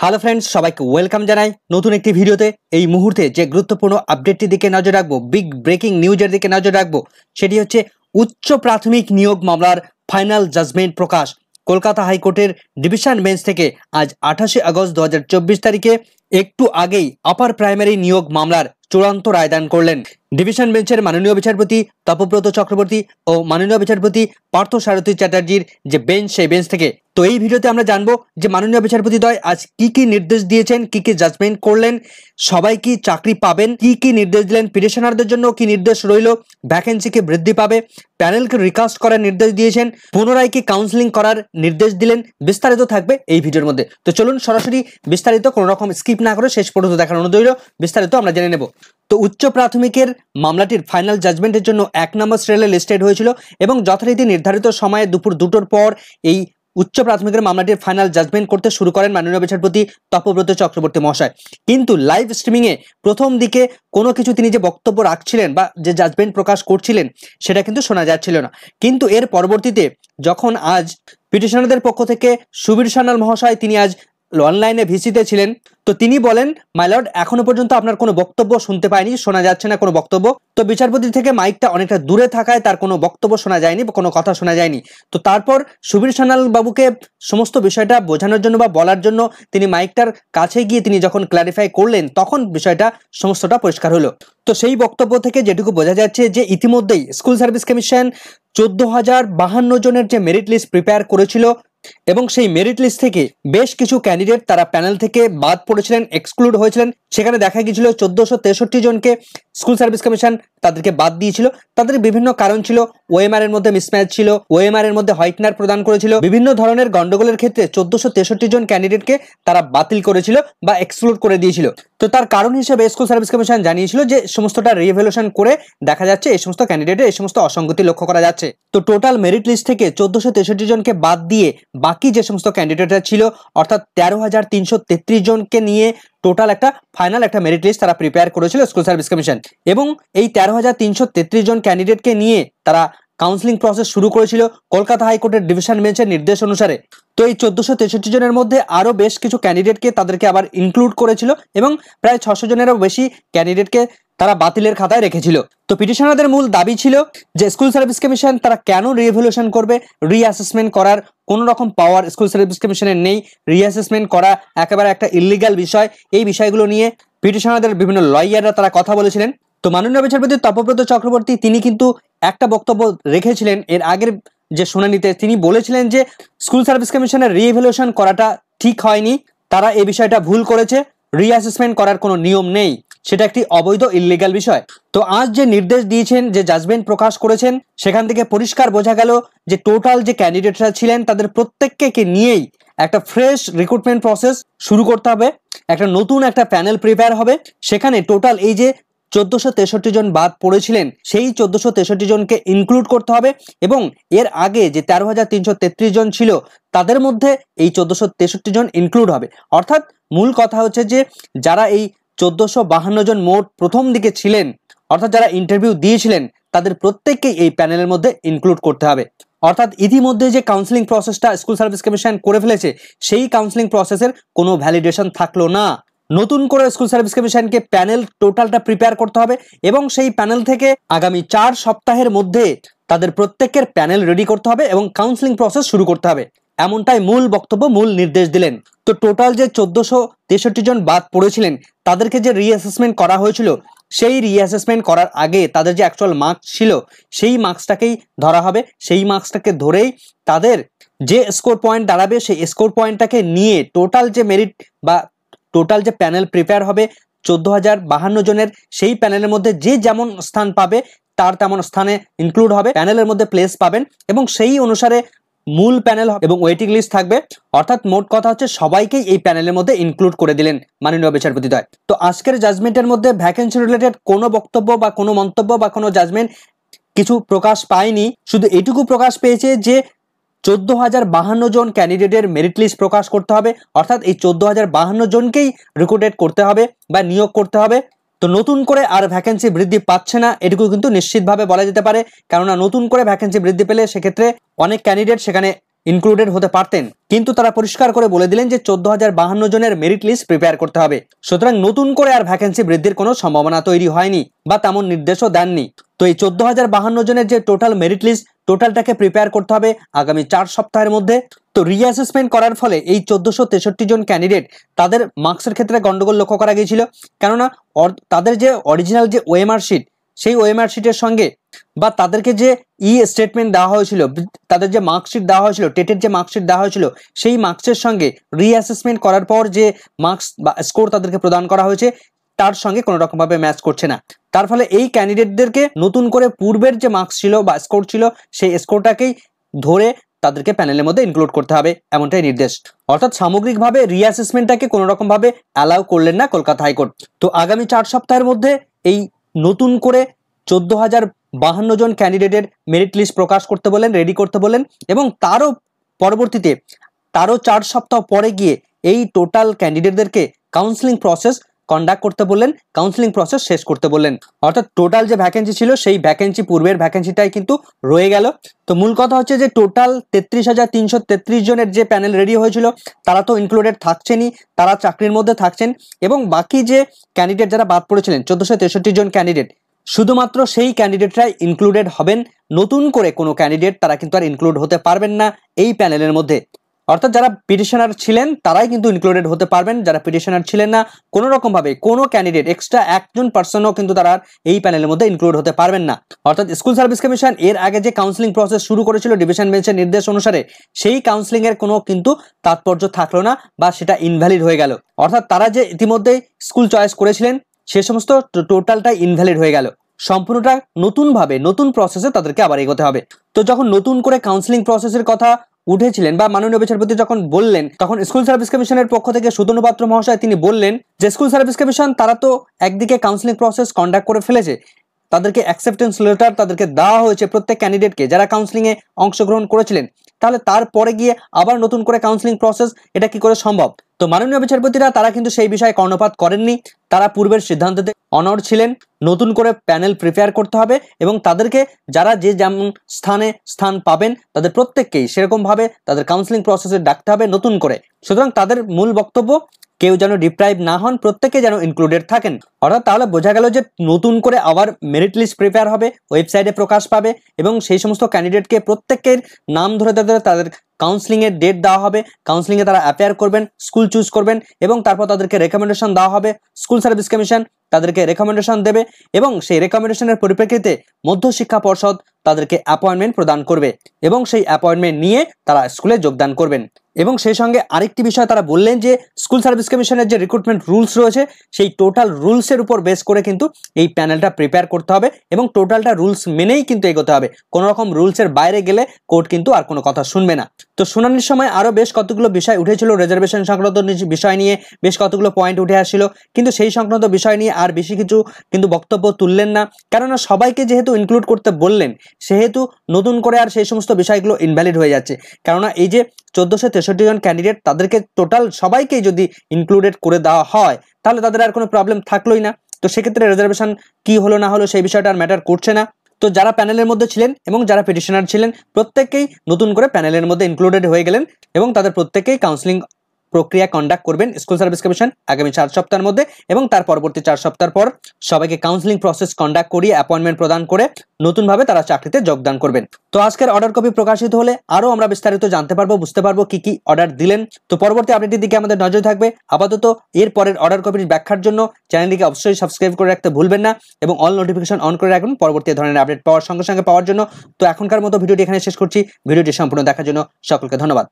hello friends সবাইকে welcome জানাই নতুন একটি ভিডিওতে এই মুহূর্তে যে গুরুত্বপূর্ণ আপডেটটির দিকে নজর রাখবো বিগ ব্রেকিং নিউজের দিকে নজর রাখবো সেটি হচ্ছে উচ্চ প্রাথমিক নিয়োগ মামলার ফাইনাল জাজমেন্ট প্রকাশ কলকাতা হাইকোর্টের ডিভিশন বেঞ্চ থেকে আজ আঠাশে আগস্ট দু তারিখে একটু আগেই আপার প্রাইমারি নিয়োগ মামলার চূড়ান্ত রায়দান করলেন ডিভিশন বেঞ্চের মাননীয় বিচারপতি তপব্রত চক্রবর্তী ও মাননীয় বিচারপতি পার্থ সারথী চ্যাটার্জির যে বেঞ্চ সেই বেঞ্চ থেকে তো এই ভিডিওতে আমরা জানবো যে মাননীয় বিচারপতি দয় আজ কি কি নির্দেশ দিয়েছেন কি কি জাজমেন্ট করলেন সবাই কি চাকরি পাবেন কি কি নির্দেশ দিলেন পিটিশনারদের জন্য কি নির্দেশ রইল ভ্যাকেন্সিকে বৃদ্ধি পাবে প্যানেলকে রিকাস্ট করার নির্দেশ দিয়েছেন পুনরায় কি কাউন্সিলিং করার নির্দেশ দিলেন বিস্তারিত থাকবে এই ভিডিওর মধ্যে তো চলুন সরাসরি বিস্তারিত কোনো রকম স্কিপ না করে শেষ পর্যন্ত দেখার অনুরোধ রইল বিস্তারিত আমরা জেনে নেব তো উচ্চ প্রাথমিকের মামলাটির ফাইনাল জাজমেন্টের জন্য এক নম্বর সেলে লিস্টেড হয়েছিল এবং যথারীতি নির্ধারিত সময়ে দুপুর দুটোর পর এই উচ্চ প্রাথমিকের মামলাটির ফাইনাল জাজমেন্ট করতে শুরু করেন মাননীয় বিচারপতি তপব্রত চক্রবর্তী মহাশয় কিন্তু লাইভ স্ট্রিমিংয়ে প্রথম দিকে কোনো কিছু তিনি যে বক্তব্য রাখছিলেন বা যে জাজমেন্ট প্রকাশ করছিলেন সেটা কিন্তু শোনা যাচ্ছিল না কিন্তু এর পরবর্তীতে যখন আজ পিটিশনারদের পক্ষ থেকে সুবীর সান্যাল মহাশয় তিনি আজ অনলাইনে ভিসিতে ছিলেন তো তিনি বলেন মাইলর্ড এখনো পর্যন্ত আপনার কোনো বক্তব্য শুনতে পায়নি শোনা যাচ্ছে না কোনো বক্তব্য তো বিচারপতি থেকে মাইকটা অনেকটা দূরে থাকায় তার কোনো বক্তব্য শোনা যায়নি বা কোনো কথা শোনা যায়নি তো তারপর সুবীর সানাল বাবুকে সমস্ত বিষয়টা বোঝানোর জন্য বা বলার জন্য তিনি মাইকটার কাছে গিয়ে তিনি যখন ক্ল্যারিফাই করলেন তখন বিষয়টা সমস্তটা পরিষ্কার হলো তো সেই বক্তব্য থেকে যেটুকু বোঝা যাচ্ছে যে ইতিমধ্যেই স্কুল সার্ভিস কমিশন চোদ্দ হাজার বাহান্ন জনের যে মেরিট লিস্ট প্রিপেয়ার করেছিল এবং সেই মেরিট লিস্ট থেকে বেশ কিছু ক্যান্ডিডেট তারা প্যানেল থেকে বাদ পড়েছিলেন এক্সক্লুড হয়েছিলেন সেখানে দেখা গিয়েছিল চোদ্দশো তেষট্টি জনকে স্কুল সার্ভিস কমিশন তাদেরকে বাদ দিয়েছিল তাদের বিভিন্ন কারণ ছিল ওএমআর এর মধ্যে মিসম্যাচ ছিল ওএমআর এর মধ্যে হোয়াইটনার প্রদান করেছিল বিভিন্ন ধরনের গন্ডগোলের ক্ষেত্রে চোদ্দশো তেষট্টি জন ক্যান্ডিডেটকে তারা বাতিল করেছিল বা এক্সক্লুড করে দিয়েছিল তো তার কারণ হিসেবে স্কুল সার্ভিস কমিশন জানিয়েছিল যে সমস্তটা রিভেলুশন করে দেখা যাচ্ছে এই সমস্ত ক্যান্ডিডেটের এই সমস্ত অসঙ্গতি লক্ষ্য করা যাচ্ছে তো টোটাল মেরিট লিস্ট থেকে চোদ্দশো তেষট্টি জনকে বাদ দিয়ে বাকি যে সমস্ত ক্যান্ডিডেটরা ছিল অর্থাৎ তেরো হাজার তিনশো তেত্রিশ জনকে নিয়ে টোটাল একটা ফাইনাল একটা মেরিট লিস্ট তারা প্রিপেয়ার করেছিল স্কুল সার্ভিস কমিশন এবং এই তেরো হাজার তিনশো তেত্রিশ জন ক্যান্ডিডেটকে নিয়ে তারা কাউন্সিলিং প্রসেস শুরু করেছিল কলকাতা হাইকোর্টের ডিভিশন বেঞ্চের নির্দেশ অনুসারে তো এই চোদ্দোশো তেষট্টি জনের মধ্যে আরও বেশ কিছু ক্যান্ডিডেটকে তাদেরকে আবার ইনক্লুড করেছিল এবং প্রায় ছশো জনেরও বেশি ক্যান্ডিডেটকে তারা বাতিলের খাতায় রেখেছিল তো পিটিশনারদের মূল দাবি ছিল যে স্কুল সার্ভিস কমিশন তারা কেন রিভলিউশন করবে রিঅ্যাসেসমেন্ট করার কোনো রকম পাওয়ার স্কুল সার্ভিস কমিশনের নেই রিঅ্যাসেসমেন্ট করা একেবারে একটা ইলিগাল বিষয় এই বিষয়গুলো নিয়ে পিটিশনারদের বিভিন্ন লয়াররা তারা কথা বলেছিলেন তো মাননীয় বিচারপতি তপব্রত চক্রবর্তী তিনি কিন্তু একটা বক্তব্য রেখেছিলেন এর আগের যে শুনানিতে তিনি বলেছিলেন যে স্কুল সার্ভিস কমিশনের রিভলিউশন করাটা ঠিক হয়নি তারা এ বিষয়টা ভুল করেছে রিঅ্যাসেসমেন্ট করার কোনো নিয়ম নেই সেটা একটি অবৈধ ইলিগাল বিষয় তো আজ যে নির্দেশ দিয়েছেন যে জাজমেন্ট প্রকাশ করেছেন সেখান থেকে পরিষ্কার বোঝা গেল যে টোটাল যে ক্যান্ডিডেটরা ছিলেন তাদের প্রত্যেককে নিয়েই একটা ফ্রেশ রিক্রুটমেন্ট প্রসেস শুরু করতে হবে একটা নতুন একটা প্যানেল প্রিপেয়ার হবে সেখানে টোটাল এই যে চোদ্দোশো তেষট্টি জন বাদ পড়েছিলেন সেই চোদ্দোশো তেষট্টি জনকে ইনক্লুড করতে হবে এবং এর আগে যে তেরো হাজার তিনশো তেত্রিশ জন ছিল তাদের মধ্যে এই চোদ্দোশো তেষট্টি জন ইনক্লুড হবে অর্থাৎ মূল কথা হচ্ছে যে যারা এই চোদ্দোশো বাহান্ন জন মোট প্রথম দিকে ছিলেন অর্থাৎ যারা ইন্টারভিউ দিয়েছিলেন তাদের প্রত্যেককেই এই প্যানেলের মধ্যে ইনক্লুড করতে হবে অর্থাৎ ইতিমধ্যে যে কাউন্সিলিং প্রসেসটা স্কুল সার্ভিস কমিশন করে ফেলেছে সেই কাউন্সিলিং প্রসেসের কোনো ভ্যালিডেশন থাকলো না নতুন করে স্কুল সার্ভিস কমিশনকে প্যানেল টোটালটা প্রিপেয়ার করতে হবে এবং সেই প্যানেল থেকে আগামী চার সপ্তাহের মধ্যে তাদের প্রত্যেকের প্যানেল রেডি করতে হবে এবং কাউন্সিলিং প্রসেস শুরু করতে হবে এমনটাই মূল বক্তব্য মূল নির্দেশ দিলেন তো টোটাল যে চোদ্দশো তেষট্টি জন বাদ পড়েছিলেন তাদেরকে যে রিঅ্যাসেসমেন্ট করা হয়েছিল সেই রিঅ্যাসেসমেন্ট করার আগে তাদের যে অ্যাকচুয়াল মার্কস ছিল সেই মার্কসটাকেই ধরা হবে সেই মার্কসটাকে ধরেই তাদের যে স্কোর পয়েন্ট দাঁড়াবে সেই স্কোর পয়েন্টটাকে নিয়ে টোটাল যে মেরিট বা টোটাল যে প্যানেল প্রিপেয়ার হবে চোদ্দ হাজার বাহান্ন জনের সেই প্যানেলের মধ্যে যে যেমন স্থান পাবে তার তেমন স্থানে ইনক্লুড হবে প্যানেলের মধ্যে প্লেস পাবেন এবং সেই অনুসারে মূল প্যানেল এবং ওয়েটিং লিস্ট থাকবে অর্থাৎ মোট কথা হচ্ছে সবাইকেই এই প্যানেলের মধ্যে ইনক্লুড করে দিলেন মাননীয় বিচারপতিদ্বয় তো আজকের জাজমেন্টের মধ্যে ভ্যাকেন্সি রিলেটেড কোনো বক্তব্য বা কোনো মন্তব্য বা কোনো জাজমেন্ট কিছু প্রকাশ পায়নি শুধু এটুকু প্রকাশ পেয়েছে যে চোদ্দ হাজার বাহান্ন জন ক্যান্ডিডেটের মেরিট লিস্ট প্রকাশ করতে হবে অর্থাৎ এই চোদ্দ হাজার বাহান্ন জনকেই রিক্রুটেড করতে হবে বা নিয়োগ করতে হবে তো নতুন করে আর ভ্যাকেন্সি বৃদ্ধি পাচ্ছে না এটুকু কিন্তু নিশ্চিতভাবে বলা যেতে পারে কেননা নতুন করে ভ্যাকেন্সি বৃদ্ধি পেলে সেক্ষেত্রে অনেক ক্যান্ডিডেট সেখানে ইনক্লুডেড হতে পারতেন কিন্তু তারা পরিষ্কার করে বলে দিলেন যে চোদ্দ হাজার বাহান্ন জনের মেরিট লিস্ট প্রিপেয়ার করতে হবে সুতরাং নতুন করে আর ভ্যাকেন্সি বৃদ্ধির কোনো সম্ভাবনা তৈরি হয়নি বা তেমন নির্দেশও দেননি তো এই চোদ্দ হাজার বাহান্ন জনের যে টোটাল মেরিট লিস্ট টোটালটাকে প্রিপেয়ার করতে হবে আগামী চার সপ্তাহের মধ্যে তো রিঅ্যাসেসমেন্ট করার ফলে এই চোদ্দোশো তেষট্টি জন ক্যান্ডিডেট তাদের মার্কসের ক্ষেত্রে গণ্ডগোল লক্ষ্য করা গিয়েছিল কেননা তাদের যে অরিজিনাল যে ওয়েমার শিট সেই ওএমআর শিটের সঙ্গে বা তাদেরকে যে ই e স্টেটমেন্ট দেওয়া হয়েছিল তাদের যে মার্কশিট দেওয়া হয়েছিল টেটের যে মার্কশিট দেওয়া হয়েছিল সেই মার্কসের সঙ্গে রিঅ্যাসেসমেন্ট করার পর যে মার্কস বা স্কোর তাদেরকে প্রদান করা হয়েছে তার সঙ্গে কোনো রকমভাবে ম্যাচ করছে না তার ফলে এই ক্যান্ডিডেটদেরকে নতুন করে পূর্বের যে মার্কস ছিল বা স্কোর ছিল সেই স্কোরটাকেই ধরে তাদেরকে প্যানেলের মধ্যে ইনক্লুড করতে হবে এমনটাই নির্দেশ অর্থাৎ সামগ্রিকভাবে রিঅ্যাসেসমেন্টটাকে কোনোরকমভাবে অ্যালাউ করলেন না কলকাতা হাইকোর্ট তো আগামী চার সপ্তাহের মধ্যে এই নতুন করে চোদ্দ হাজার বাহান্ন জন ক্যান্ডিডেটের মেরিট লিস্ট প্রকাশ করতে বলেন রেডি করতে বলেন এবং তারও পরবর্তীতে তারও চার সপ্তাহ পরে গিয়ে এই টোটাল ক্যান্ডিডেটদেরকে কাউন্সিলিং প্রসেস কন্ডাক্ট করতে বললেন কাউন্সিলিং প্রসেস শেষ করতে বললেন অর্থাৎ টোটাল যে ভ্যাকেন্সি ছিল সেই ভ্যাকেন্সি পূর্বের ভ্যাকেন্সিটাই কিন্তু রয়ে গেল তো মূল কথা হচ্ছে যে টোটাল তেত্রিশ হাজার তিনশো তেত্রিশ জনের যে প্যানেল রেডি হয়েছিল তারা তো ইনক্লুডেড থাকছেনই তারা চাকরির মধ্যে থাকছেন এবং বাকি যে ক্যান্ডিডেট যারা বাদ পড়েছিলেন চোদ্দোশো তেষট্টি জন ক্যান্ডিডেট শুধুমাত্র সেই ক্যান্ডিডেটরাই ইনক্লুডেড হবেন নতুন করে কোনো ক্যান্ডিডেট তারা কিন্তু আর ইনক্লুড হতে পারবেন না এই প্যানেলের মধ্যে অর্থাৎ যারা পিটিশনার ছিলেন তারাই কিন্তু ইনক্লুডেড হতে পারবেন যারা পিটিশনার ছিলেন না কোনো রকমভাবে কোনো ক্যান্ডিডেট এক্সট্রা একজন পার্সনও কিন্তু তারা এই প্যানেলের মধ্যে ইনক্লুড হতে পারবেন না অর্থাৎ স্কুল সার্ভিস কমিশন এর আগে যে কাউন্সিলিং প্রসেস শুরু করেছিল ডিভিশন বেঞ্চের নির্দেশ অনুসারে সেই কাউন্সিলিংয়ের কোনো কিন্তু তাৎপর্য থাকলো না বা সেটা ইনভ্যালিড হয়ে গেল অর্থাৎ তারা যে ইতিমধ্যে স্কুল চয়েস করেছিলেন সে সমস্ত টোটালটাই ইনভ্যালিড হয়ে গেল সম্পূর্ণটা নতুনভাবে নতুন প্রসেসে তাদেরকে আবার এগোতে হবে তো যখন নতুন করে কাউন্সিলিং প্রসেসের কথা উঠেছিলেন বা মাননীয় বিচারপতি যখন বললেন তখন স্কুল সার্ভিস কমিশনের পক্ষ থেকে সুদনু পাত্র মহাশয় তিনি বললেন যে স্কুল সার্ভিস কমিশন তারা তো একদিকে কাউন্সিলিং প্রসেস কন্ডাক্ট করে ফেলেছে তাদেরকে অ্যাকসেপ্টেন্স লেটার তাদেরকে দেওয়া হয়েছে প্রত্যেক ক্যান্ডিডেটকে যারা কাউন্সিলিংয়ে অংশগ্রহণ করেছিলেন তাহলে তারপরে গিয়ে আবার নতুন করে কাউন্সিলিং প্রসেস এটা কি করে সম্ভব তো মাননীয় বিচারপতিরা তারা কিন্তু সেই বিষয়ে কর্ণপাত করেননি তারা পূর্বের সিদ্ধান্ততে অনর ছিলেন নতুন করে প্যানেল প্রিপেয়ার করতে হবে এবং তাদেরকে যারা যে যেমন স্থানে স্থান পাবেন তাদের প্রত্যেককেই সেরকমভাবে তাদের কাউন্সিলিং প্রসেসে ডাকতে হবে নতুন করে সুতরাং তাদের মূল বক্তব্য কেউ যেন ডিপ্রাইভ না হন প্রত্যেকে যেন ইনক্লুডেড থাকেন অর্থাৎ তাহলে বোঝা গেল যে নতুন করে আবার মেরিট লিস্ট প্রিপেয়ার হবে ওয়েবসাইটে প্রকাশ পাবে এবং সেই সমস্ত ক্যান্ডিডেটকে প্রত্যেকের নাম ধরে তাদের ধরে তাদের কাউন্সিলিংয়ের ডেট দেওয়া হবে কাউন্সিলিংয়ে তারা অ্যাপেয়ার করবেন স্কুল চুজ করবেন এবং তারপর তাদেরকে রেকমেন্ডেশন দেওয়া হবে স্কুল সার্ভিস কমিশন তাদেরকে রেকমেন্ডেশন দেবে এবং সেই রেকমেন্ডেশনের পরিপ্রেক্ষিতে মধ্যশিক্ষা পর্ষদ তাদেরকে অ্যাপয়েন্টমেন্ট প্রদান করবে এবং সেই অ্যাপয়েন্টমেন্ট নিয়ে তারা স্কুলে যোগদান করবেন এবং সেই সঙ্গে আরেকটি বিষয় তারা বললেন যে স্কুল সার্ভিস কমিশনের যে রিক্রুটমেন্ট রুলস রয়েছে সেই টোটাল রুলসের উপর বেস করে কিন্তু এই প্যানেলটা প্রিপেয়ার করতে হবে এবং টোটালটা রুলস মেনেই কিন্তু এগোতে হবে কোনো রকম রুলসের বাইরে গেলে কোর্ট কিন্তু আর কোনো কথা শুনবে না তো শুনানির সময় আরও বেশ কতগুলো বিষয় উঠেছিল রিজার্ভেশন সংক্রান্ত বিষয় নিয়ে বেশ কতগুলো পয়েন্ট উঠে আসছিল কিন্তু সেই সংক্রান্ত বিষয় নিয়ে আর বেশি কিছু কিন্তু বক্তব্য তুললেন না কেননা সবাইকে যেহেতু ইনক্লুড করতে বললেন সেহেতু নতুন করে আর সেই সমস্ত বিষয়গুলো ইনভ্যালিড হয়ে যাচ্ছে কেননা এই যে চোদ্দোশো তেষট্টি জন ক্যান্ডিডেট তাদেরকে টোটাল সবাইকেই যদি ইনক্লুডেড করে দেওয়া হয় তাহলে তাদের আর কোনো প্রবলেম থাকলোই না তো সেক্ষেত্রে রিজার্ভেশন কি হলো না হলো সেই বিষয়টা আর ম্যাটার করছে না তো যারা প্যানেলের মধ্যে ছিলেন এবং যারা পিটিশনার ছিলেন প্রত্যেকেই নতুন করে প্যানেলের মধ্যে ইনক্লুডেড হয়ে গেলেন এবং তাদের প্রত্যেকেই কাউন্সিলিং প্রক্রিয়া কন্ডাক্ট করবেন স্কুল সার্ভিস কমিশন আগামী চার সপ্তাহের মধ্যে এবং তার পরবর্তী চার সপ্তাহ পর সবাইকে কাউন্সিলিং প্রসেস কন্ডাক্ট করিয়ে অ্যাপয়েন্টমেন্ট প্রদান করে নতুনভাবে তারা চাকরিতে যোগদান করবেন তো আজকের অর্ডার কপি প্রকাশিত হলে আরও আমরা বিস্তারিত জানতে পারবো বুঝতে পারবো কি কি অর্ডার দিলেন তো পরবর্তী আপডেটের দিকে আমাদের নজর থাকবে আপাতত এর পরের অর্ডার কপির ব্যাখ্যার জন্য চ্যানেলটিকে অবশ্যই সাবস্ক্রাইব করে রাখতে ভুলবেন না এবং অল নোটিফিকেশন অন করে রাখুন পরবর্তী ধরনের আপডেট পাওয়ার সঙ্গে সঙ্গে পাওয়ার জন্য তো এখনকার মতো ভিডিওটি এখানে শেষ করছি ভিডিওটি সম্পূর্ণ দেখার জন্য সকলকে ধন্যবাদ